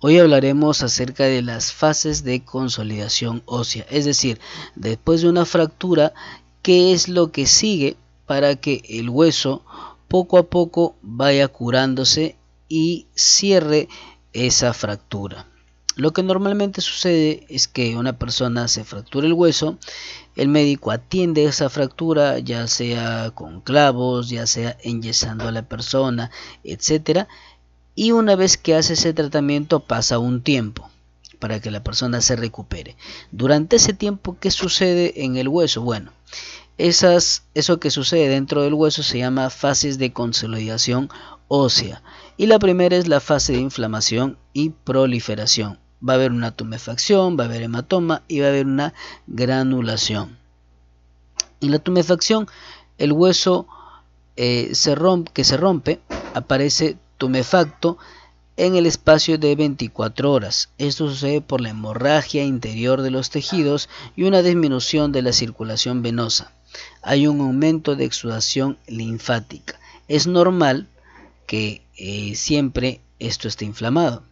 Hoy hablaremos acerca de las fases de consolidación ósea, es decir, después de una fractura, qué es lo que sigue para que el hueso poco a poco vaya curándose y cierre esa fractura. Lo que normalmente sucede es que una persona se fractura el hueso, el médico atiende esa fractura, ya sea con clavos, ya sea enyesando a la persona, etcétera, y una vez que hace ese tratamiento pasa un tiempo para que la persona se recupere. Durante ese tiempo, ¿qué sucede en el hueso? Bueno, eso que sucede dentro del hueso se llama fases de consolidación ósea. Y la primera es la fase de inflamación y proliferación. Va a haber una tumefacción, va a haber hematoma y va a haber una granulación. En la tumefacción, el hueso eh, que se rompe aparece tumefacto en el espacio de 24 horas. Esto sucede por la hemorragia interior de los tejidos y una disminución de la circulación venosa. Hay un aumento de exudación linfática. Es normal que eh, siempre esto esté inflamado.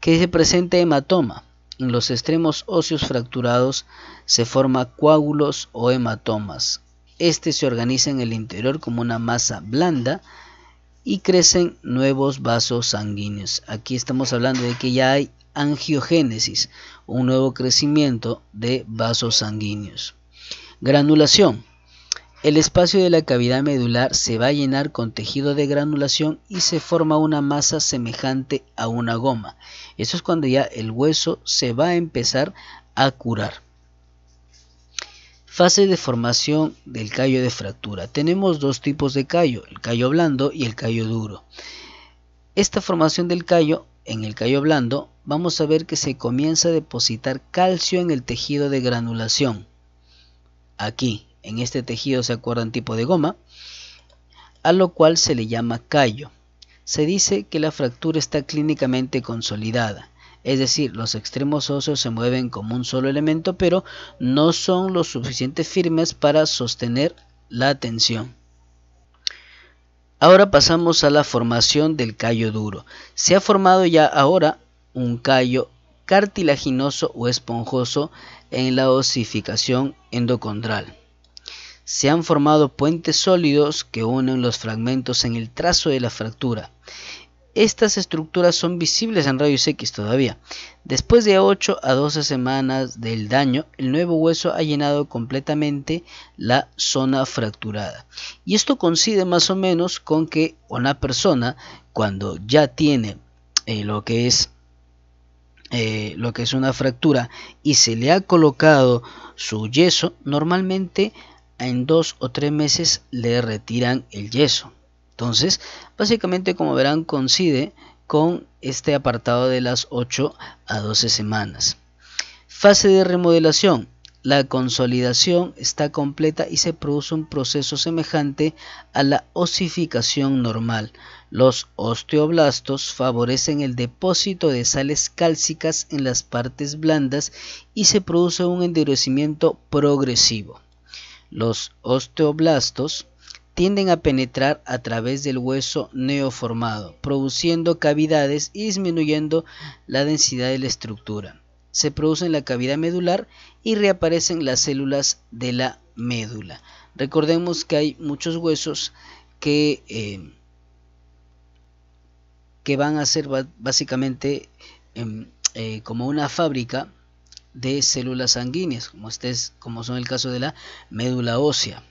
Que se presente hematoma. En los extremos óseos fracturados se forman coágulos o hematomas. Este se organiza en el interior como una masa blanda y crecen nuevos vasos sanguíneos. Aquí estamos hablando de que ya hay angiogénesis, un nuevo crecimiento de vasos sanguíneos. Granulación. El espacio de la cavidad medular se va a llenar con tejido de granulación y se forma una masa semejante a una goma. Eso es cuando ya el hueso se va a empezar a curar. Fase de formación del callo de fractura. Tenemos dos tipos de callo, el callo blando y el callo duro. Esta formación del callo, en el callo blando, vamos a ver que se comienza a depositar calcio en el tejido de granulación. Aquí, en este tejido se acuerdan tipo de goma, a lo cual se le llama callo. Se dice que la fractura está clínicamente consolidada es decir, los extremos óseos se mueven como un solo elemento, pero no son lo suficientes firmes para sostener la tensión. Ahora pasamos a la formación del callo duro. Se ha formado ya ahora un callo cartilaginoso o esponjoso en la osificación endocondral. Se han formado puentes sólidos que unen los fragmentos en el trazo de la fractura. Estas estructuras son visibles en rayos X todavía. Después de 8 a 12 semanas del daño, el nuevo hueso ha llenado completamente la zona fracturada. Y esto coincide más o menos con que una persona, cuando ya tiene eh, lo que es eh, lo que es una fractura y se le ha colocado su yeso, normalmente en 2 o 3 meses le retiran el yeso. Entonces, básicamente como verán, coincide con este apartado de las 8 a 12 semanas. Fase de remodelación. La consolidación está completa y se produce un proceso semejante a la osificación normal. Los osteoblastos favorecen el depósito de sales cálcicas en las partes blandas y se produce un endurecimiento progresivo. Los osteoblastos tienden a penetrar a través del hueso neoformado, produciendo cavidades y disminuyendo la densidad de la estructura. Se produce en la cavidad medular y reaparecen las células de la médula. Recordemos que hay muchos huesos que, eh, que van a ser básicamente em, eh, como una fábrica de células sanguíneas, como, este es, como son el caso de la médula ósea.